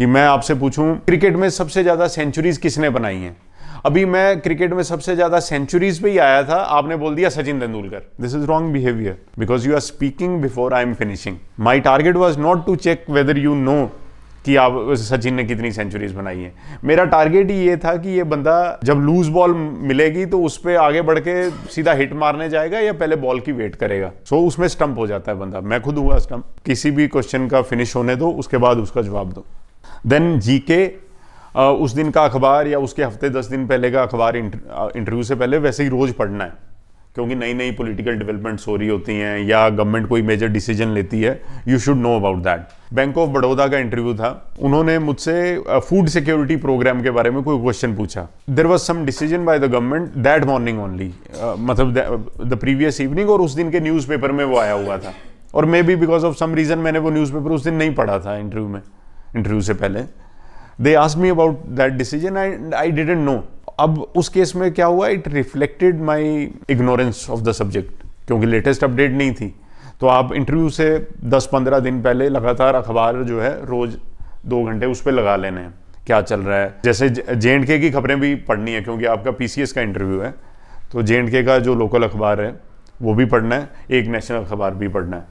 कि मैं आपसे पूछूं क्रिकेट में सबसे ज़्यादा सेंचुरीज किसने बनाई हैं अभी मैं क्रिकेट में सबसे ज़्यादा सेंचुरीज पे ही आया था आपने बोल दिया Sachin Tendulkar this is wrong behaviour because you are speaking before I am finishing my target was not to check whether you know कि आप सचिन ने कितनी सेंचुरीज बनाई हैं मेरा टारगेट ही ये था कि ये बंदा जब लूज बॉल मिलेगी तो उस पर आगे बढ़ के सीधा हिट मारने जाएगा या पहले बॉल की वेट करेगा सो so, उसमें स्टंप हो जाता है बंदा मैं खुद हुआ स्टंप किसी भी क्वेश्चन का फिनिश होने दो उसके बाद उसका जवाब दो देन जीके uh, उस दिन का अखबार या उसके हफ्ते दस दिन पहले का अखबार इंटरव्यू uh, से पहले वैसे ही रोज़ पढ़ना है क्योंकि नई नई पॉलिटिकल डेवलपमेंट्स हो रही होती हैं या गवर्नमेंट कोई मेजर डिसीजन लेती है you should know about that bank of Baroda का इंटरव्यू था उन्होंने मुझसे फूड सिक्योरिटी प्रोग्राम के बारे में कोई क्वेश्चन पूछा there was some decision by the government that morning only मतलब द प्रीवियस इवनिंग और उस दिन के न्यूज़पेपर में वो आया हुआ था और maybe because of some reason मैंने वो न्यूज़पेपर उस दिन नहीं पढ़ा था इंटरव्यू में इंटरव्यू से पहले they ask me about that decision I I didn't know अब उस केस में क्या हुआ it reflected my ignorance of the subject क्योंकि लेटेस्ट अपडेट नहीं थी तो आप इंटरव्यू से 10-15 दिन पहले लगातार अखबार जो है रोज़ दो घंटे उस पर लगा लेने हैं क्या चल रहा है जैसे जे एंड के की खबरें भी पढ़नी है क्योंकि आपका पी का इंटरव्यू है तो जे एंड के का जो लोकल अखबार है वो भी पढ़ना है एक नेशनल अखबार भी पढ़ना है